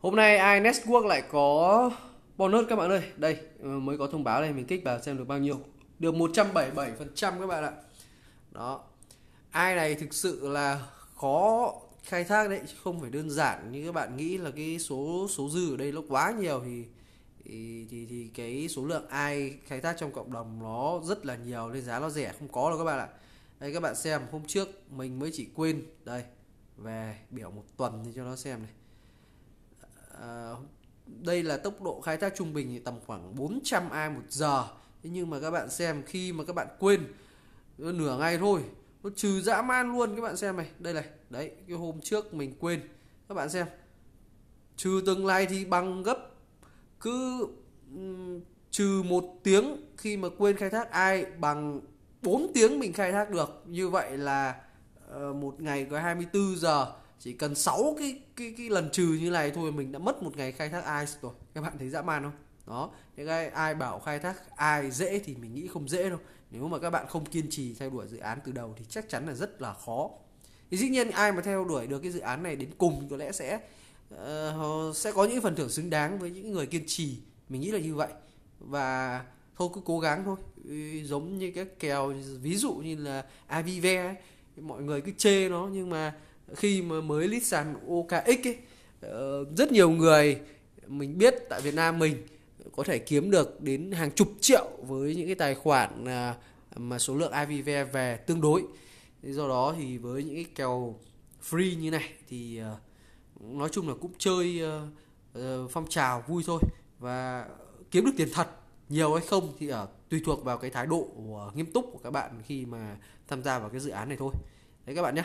Hôm nay iNetwork lại có bonus các bạn ơi. Đây, ờ, mới có thông báo đây mình kích vào xem được bao nhiêu. Được 177% các bạn ạ. Đó. Ai này thực sự là khó khai thác đấy không phải đơn giản như các bạn nghĩ là cái số số dư ở đây nó quá nhiều thì thì, thì thì cái số lượng ai khai thác trong cộng đồng nó rất là nhiều nên giá nó rẻ không có đâu các bạn ạ. Đây các bạn xem hôm trước mình mới chỉ quên đây về biểu một tuần thì cho nó xem này Ờ, đây là tốc độ khai thác trung bình thì tầm khoảng 400 ai một giờ thế nhưng mà các bạn xem khi mà các bạn quên nửa ngày thôi nó trừ dã man luôn các bạn xem này đây này đấy cái hôm trước mình quên các bạn xem trừ từng này thì bằng gấp cứ trừ một tiếng khi mà quên khai thác ai bằng 4 tiếng mình khai thác được như vậy là ờ, một ngày có 24 giờ chỉ cần 6 cái cái cái lần trừ như này thôi mình đã mất một ngày khai thác ice rồi các bạn thấy dã man không đó những ai ai bảo khai thác ai dễ thì mình nghĩ không dễ đâu nếu mà các bạn không kiên trì theo đuổi dự án từ đầu thì chắc chắn là rất là khó thì dĩ nhiên ai mà theo đuổi được cái dự án này đến cùng có lẽ sẽ uh, sẽ có những phần thưởng xứng đáng với những người kiên trì mình nghĩ là như vậy và thôi cứ cố gắng thôi giống như cái kèo ví dụ như là avive ấy. mọi người cứ chê nó nhưng mà khi mà mới lít sàn OKX ấy, ờ, rất nhiều người mình biết tại Việt Nam mình có thể kiếm được đến hàng chục triệu với những cái tài khoản à, mà số lượng IVV về tương đối do đó thì với những cái kèo free như này thì ờ, nói chung là cũng chơi ờ, phong trào vui thôi và kiếm được tiền thật nhiều hay không thì ở tùy thuộc vào cái thái độ nghiêm túc của các bạn khi mà tham gia vào cái dự án này thôi đấy các bạn nhé